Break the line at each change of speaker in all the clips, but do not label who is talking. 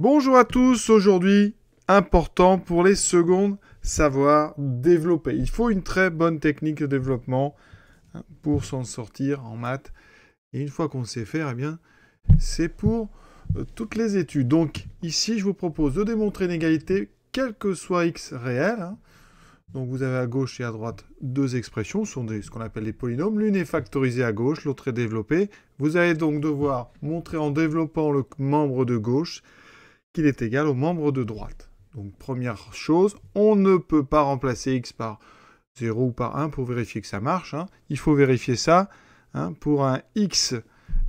Bonjour à tous, aujourd'hui, important pour les secondes, savoir développer. Il faut une très bonne technique de développement hein, pour s'en sortir en maths. Et une fois qu'on sait faire, eh bien, c'est pour euh, toutes les études. Donc ici, je vous propose de démontrer une égalité, quel que soit x réel. Hein. Donc vous avez à gauche et à droite deux expressions, ce sont ce qu'on appelle les polynômes. L'une est factorisée à gauche, l'autre est développée. Vous allez donc devoir montrer en développant le membre de gauche il est égal au membre de droite. Donc première chose, on ne peut pas remplacer x par 0 ou par 1 pour vérifier que ça marche. Hein. Il faut vérifier ça hein, pour un x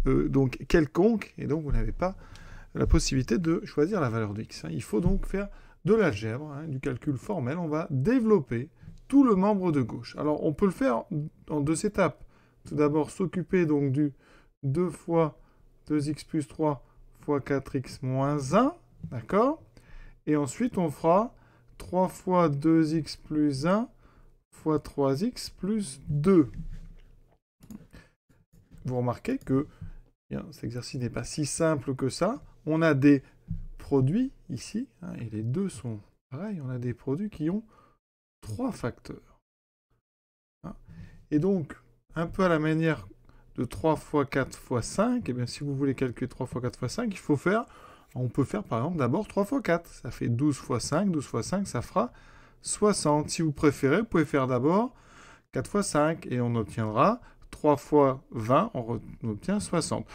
euh, donc quelconque, et donc vous n'avez pas la possibilité de choisir la valeur de x. Hein. Il faut donc faire de l'algèbre, du calcul formel. On va développer tout le membre de gauche. Alors on peut le faire en deux étapes. Tout d'abord s'occuper donc du 2 fois 2x plus 3 fois 4x moins 1 D'accord Et ensuite, on fera 3 fois 2x plus 1 fois 3x plus 2. Vous remarquez que cet exercice n'est pas si simple que ça. On a des produits ici, hein, et les deux sont pareils, on a des produits qui ont 3 facteurs. Hein et donc, un peu à la manière de 3 fois 4 fois 5, et eh bien si vous voulez calculer 3 fois 4 fois 5, il faut faire on peut faire par exemple d'abord 3 x 4. Ça fait 12 x 5, 12 x 5, ça fera 60. Si vous préférez, vous pouvez faire d'abord 4 x 5 et on obtiendra 3 x 20, on, obtient 60.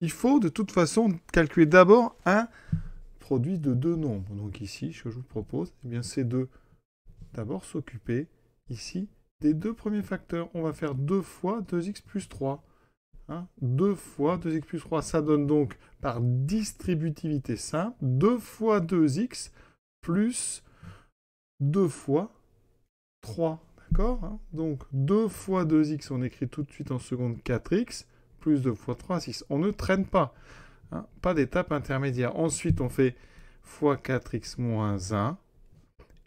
Il faut de toute façon calculer d'abord un produit de deux nombres. Donc ici, ce que je vous propose, eh c'est de d'abord s'occuper ici des deux premiers facteurs. On va faire 2 fois 2x plus 3. 2 hein, fois 2x plus 3, ça donne donc par distributivité simple 2 fois 2x plus 2 fois 3. D'accord hein. Donc 2 fois 2x, on écrit tout de suite en seconde 4x, plus 2 fois 3, 6. On ne traîne pas. Hein. pas d'étape intermédiaire. Ensuite, on fait fois 4x moins 1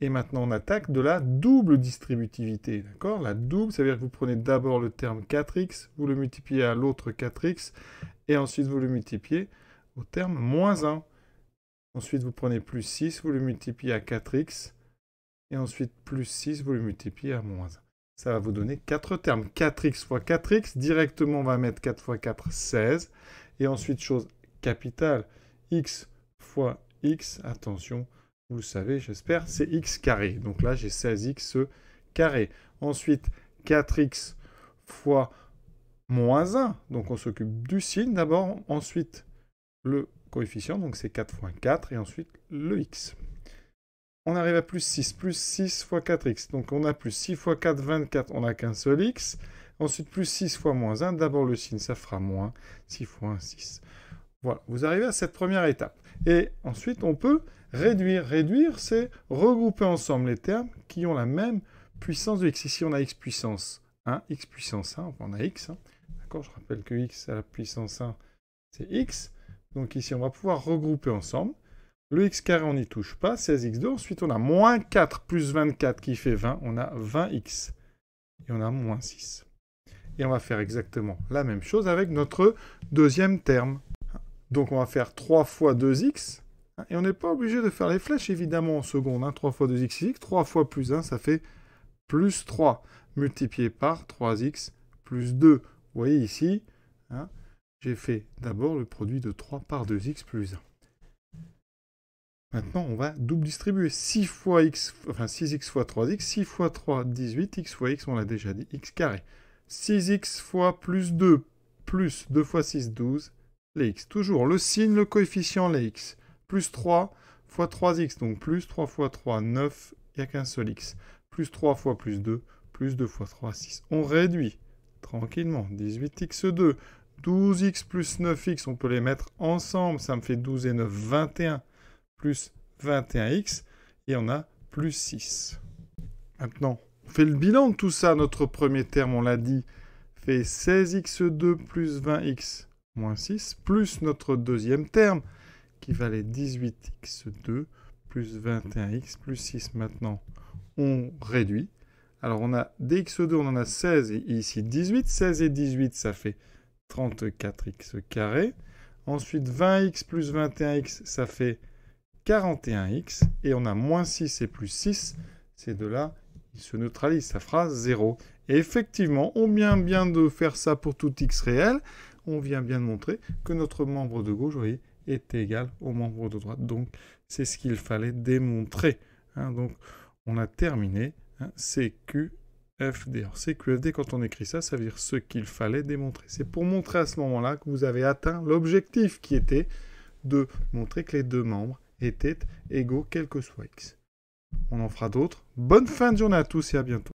et maintenant, on attaque de la double distributivité, d'accord La double, ça veut dire que vous prenez d'abord le terme 4x, vous le multipliez à l'autre 4x, et ensuite vous le multipliez au terme moins 1. Ensuite, vous prenez plus 6, vous le multipliez à 4x, et ensuite plus 6, vous le multipliez à moins 1. Ça va vous donner 4 termes. 4x fois 4x, directement on va mettre 4 fois 4, 16. Et ensuite, chose capitale, x fois x, attention, vous le savez, j'espère, c'est x carré. Donc là, j'ai 16x carré. Ensuite, 4x fois moins 1. Donc on s'occupe du signe d'abord. Ensuite, le coefficient. Donc c'est 4 fois 4. Et ensuite, le x. On arrive à plus 6. Plus 6 fois 4x. Donc on a plus 6 fois 4, 24. On n'a qu'un seul x. Ensuite, plus 6 fois moins 1. D'abord le signe, ça fera moins 6 fois 1, 6. Voilà, vous arrivez à cette première étape. Et ensuite, on peut Réduire, réduire, c'est regrouper ensemble les termes qui ont la même puissance de x. Ici, on a x puissance 1, x puissance 1, on a x. Hein. D'accord Je rappelle que x à la puissance 1, c'est x. Donc ici, on va pouvoir regrouper ensemble. Le x carré, on n'y touche pas, 16x2. Ensuite, on a moins 4 plus 24 qui fait 20. On a 20x. Et on a moins 6. Et on va faire exactement la même chose avec notre deuxième terme. Donc, on va faire 3 fois 2x. Et on n'est pas obligé de faire les flèches, évidemment, en seconde. 3 hein. fois 2x, 6x, 3 fois plus 1, ça fait plus 3, multiplié par 3x plus 2. Vous voyez ici, hein, j'ai fait d'abord le produit de 3 par 2x plus 1. Maintenant, on va double distribuer 6 x, enfin 6x fois 3x, 6 fois 3, 18, x fois x, on l'a déjà dit, x carré. 6x fois plus 2, plus 2 fois 6, 12, les x. Toujours le signe, le coefficient, les x plus 3 fois 3x, donc plus 3 fois 3, 9, il n'y a qu'un seul x, plus 3 fois plus 2, plus 2 fois 3, 6. On réduit tranquillement, 18x2, 12x plus 9x, on peut les mettre ensemble, ça me fait 12 et 9, 21 plus 21x, et on a plus 6. Maintenant, on fait le bilan de tout ça, notre premier terme, on l'a dit, fait 16x2 plus 20x moins 6, plus notre deuxième terme, qui valait 18x2 plus 21x plus 6. Maintenant, on réduit. Alors on a dx2, on en a 16 et ici 18. 16 et 18, ça fait 34x carré. Ensuite, 20x plus 21x, ça fait 41x. Et on a moins 6 et plus 6. Ces deux-là, ils se neutralisent. Ça fera 0. Et effectivement, on vient bien de faire ça pour tout x réel. On vient bien de montrer que notre membre de gauche, vous voyez, est égal au membre de droite. Donc, c'est ce qu'il fallait démontrer. Hein. donc, on a terminé hein. CQFD. Alors, CQFD, quand on écrit ça, ça veut dire ce qu'il fallait démontrer. C'est pour montrer à ce moment-là que vous avez atteint l'objectif qui était de montrer que les deux membres étaient égaux, quel que soit X. On en fera d'autres. Bonne fin de journée à tous et à bientôt.